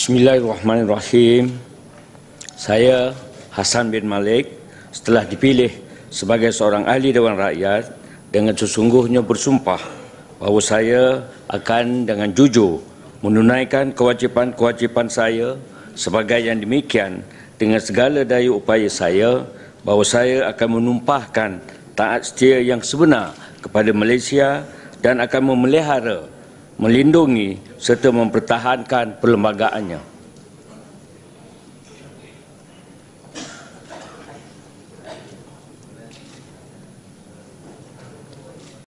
Bismillahirrahmanirrahim. Saya Hasan bin Malik setelah dipilih sebagai seorang ahli Dewan Rakyat dengan sesungguhnya bersumpah bahawa saya akan dengan jujur menunaikan kewajipan-kewajipan saya sebagai yang demikian dengan segala daya upaya saya bahawa saya akan menumpahkan taat setia yang sebenar kepada Malaysia dan akan memelihara melindungi serta mempertahankan perlembagaannya